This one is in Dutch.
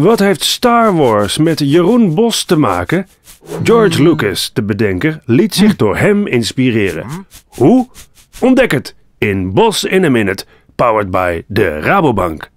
Wat heeft Star Wars met Jeroen Bos te maken? George Lucas, de bedenker, liet zich door hem inspireren. Hoe? Ontdek het in Bos in a Minute, powered by de Rabobank.